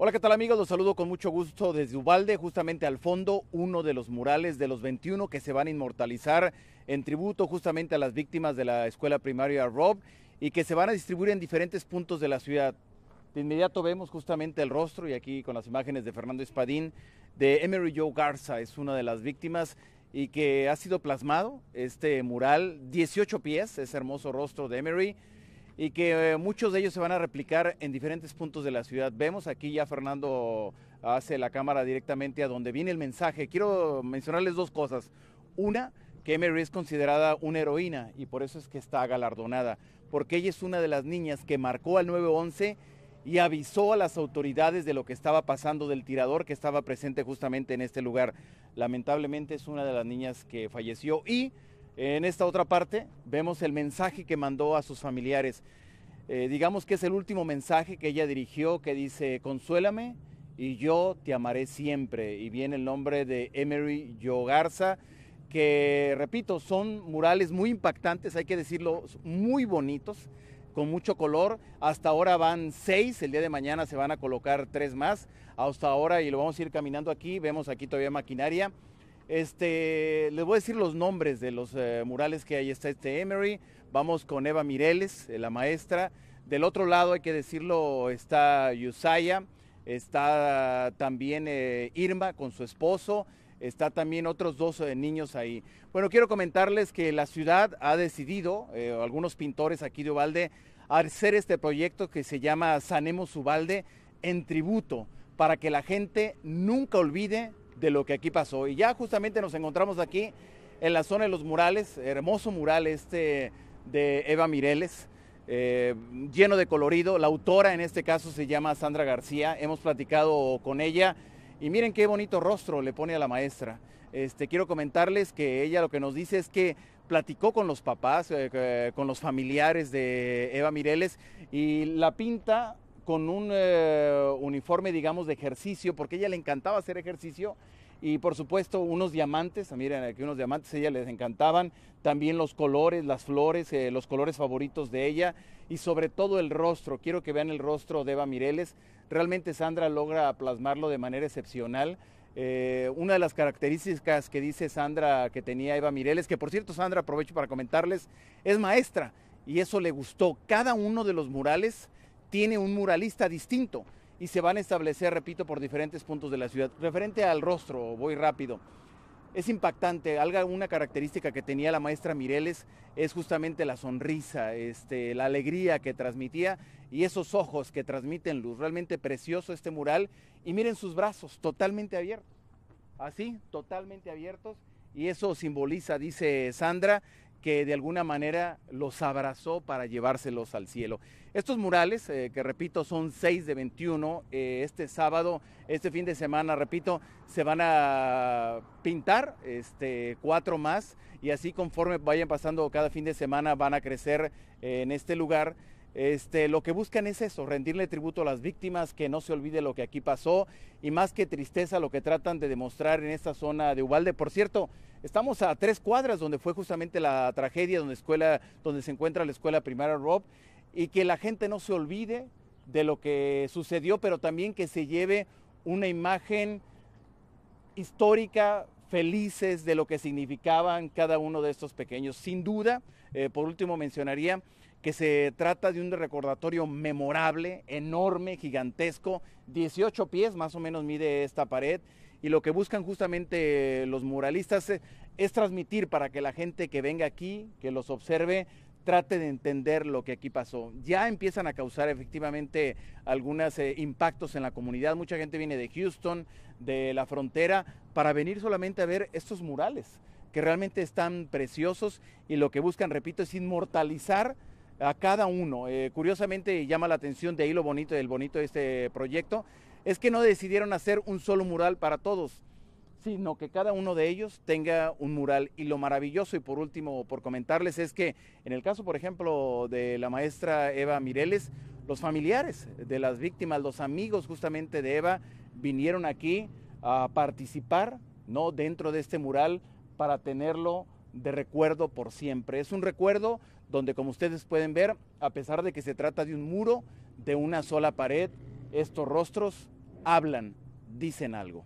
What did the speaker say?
Hola, ¿qué tal amigos? Los saludo con mucho gusto desde Ubalde, justamente al fondo, uno de los murales de los 21 que se van a inmortalizar en tributo justamente a las víctimas de la escuela primaria Rob y que se van a distribuir en diferentes puntos de la ciudad. De inmediato vemos justamente el rostro y aquí con las imágenes de Fernando Espadín de Emery Joe Garza, es una de las víctimas y que ha sido plasmado este mural, 18 pies, ese hermoso rostro de Emery y que eh, muchos de ellos se van a replicar en diferentes puntos de la ciudad. Vemos aquí ya Fernando hace la cámara directamente a donde viene el mensaje. Quiero mencionarles dos cosas. Una, que Emery es considerada una heroína y por eso es que está galardonada, porque ella es una de las niñas que marcó al 911 y avisó a las autoridades de lo que estaba pasando del tirador que estaba presente justamente en este lugar. Lamentablemente es una de las niñas que falleció y en esta otra parte vemos el mensaje que mandó a sus familiares. Eh, digamos que es el último mensaje que ella dirigió que dice, consuélame y yo te amaré siempre. Y viene el nombre de Emery Yogarza, que repito, son murales muy impactantes, hay que decirlo, muy bonitos, con mucho color. Hasta ahora van seis, el día de mañana se van a colocar tres más. Hasta ahora, y lo vamos a ir caminando aquí, vemos aquí todavía maquinaria. Este, les voy a decir los nombres de los eh, murales que hay. Está este Emery, vamos con Eva Mireles, eh, la maestra. Del otro lado, hay que decirlo, está Yusaya, está también eh, Irma con su esposo, está también otros dos niños ahí. Bueno, quiero comentarles que la ciudad ha decidido, algunos pintores aquí de Ubalde, hacer este proyecto que se llama Sanemos Ubalde en tributo, para que la gente nunca olvide de lo que aquí pasó. Y ya justamente nos encontramos aquí en la zona de los murales, hermoso mural este de Eva Mireles, eh, lleno de colorido. La autora en este caso se llama Sandra García, hemos platicado con ella y miren qué bonito rostro le pone a la maestra. Este, quiero comentarles que ella lo que nos dice es que platicó con los papás, eh, eh, con los familiares de Eva Mireles y la pinta con un eh, uniforme, digamos, de ejercicio, porque ella le encantaba hacer ejercicio. Y por supuesto unos diamantes, miren aquí unos diamantes, a ella les encantaban, también los colores, las flores, eh, los colores favoritos de ella y sobre todo el rostro. Quiero que vean el rostro de Eva Mireles. Realmente Sandra logra plasmarlo de manera excepcional. Eh, una de las características que dice Sandra que tenía Eva Mireles, que por cierto Sandra aprovecho para comentarles, es maestra y eso le gustó. Cada uno de los murales tiene un muralista distinto y se van a establecer, repito, por diferentes puntos de la ciudad. Referente al rostro, voy rápido. Es impactante, una característica que tenía la maestra Mireles es justamente la sonrisa, este, la alegría que transmitía y esos ojos que transmiten luz. Realmente precioso este mural y miren sus brazos totalmente abiertos, así, totalmente abiertos y eso simboliza, dice Sandra, que de alguna manera los abrazó para llevárselos al cielo. Estos murales, eh, que repito, son 6 de 21, eh, este sábado, este fin de semana, repito, se van a pintar este, cuatro más y así conforme vayan pasando cada fin de semana van a crecer eh, en este lugar. Este, lo que buscan es eso, rendirle tributo a las víctimas, que no se olvide lo que aquí pasó y más que tristeza lo que tratan de demostrar en esta zona de Ubalde. Por cierto, estamos a tres cuadras donde fue justamente la tragedia, donde, escuela, donde se encuentra la escuela primaria Rob, y que la gente no se olvide de lo que sucedió, pero también que se lleve una imagen histórica, felices de lo que significaban cada uno de estos pequeños. Sin duda, eh, por último mencionaría que se trata de un recordatorio memorable, enorme, gigantesco, 18 pies más o menos mide esta pared y lo que buscan justamente los muralistas es, transmitir para que la gente que venga aquí, que los observe, trate de entender lo que aquí pasó. Ya empiezan a causar efectivamente algunos eh, impactos en la comunidad. Mucha gente viene de Houston, de la frontera, para venir solamente a ver estos murales que realmente están preciosos y lo que buscan, repito, es inmortalizar a cada uno. Eh, curiosamente llama la atención de ahí lo bonito del bonito de este proyecto, es que no decidieron hacer un solo mural para todos, sino que cada uno de ellos tenga un mural. Y lo maravilloso, y por último, por comentarles, es que en el caso, por ejemplo, de la maestra Eva Mireles, los familiares de las víctimas, los amigos justamente de Eva, vinieron aquí a participar ¿no? dentro de este mural para tenerlo de recuerdo por siempre. Es un recuerdo donde como ustedes pueden ver, a pesar de que se trata de un muro, de una sola pared, estos rostros hablan, dicen algo.